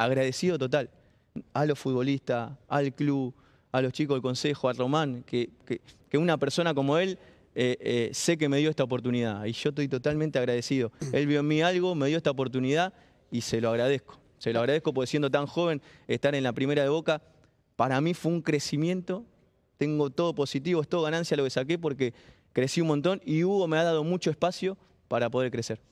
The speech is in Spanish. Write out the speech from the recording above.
agradecido total a los futbolistas, al club, a los chicos del consejo, a Román, que, una persona como él eh, eh, sé que me dio esta oportunidad y yo estoy totalmente agradecido. Mm. Él vio en mí algo, me dio esta oportunidad y se lo agradezco. Se lo agradezco porque siendo tan joven, estar en la primera de Boca, para mí fue un crecimiento. Tengo todo positivo, es todo ganancia lo que saqué porque crecí un montón y Hugo me ha dado mucho espacio para poder crecer.